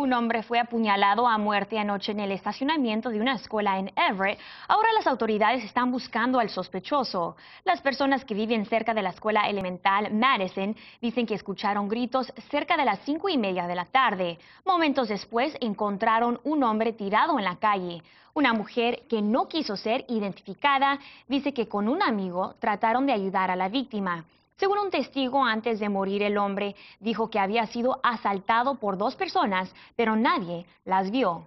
Un hombre fue apuñalado a muerte anoche en el estacionamiento de una escuela en Everett. Ahora las autoridades están buscando al sospechoso. Las personas que viven cerca de la escuela elemental Madison dicen que escucharon gritos cerca de las cinco y media de la tarde. Momentos después encontraron un hombre tirado en la calle. Una mujer que no quiso ser identificada dice que con un amigo trataron de ayudar a la víctima. Según un testigo, antes de morir el hombre dijo que había sido asaltado por dos personas, pero nadie las vio.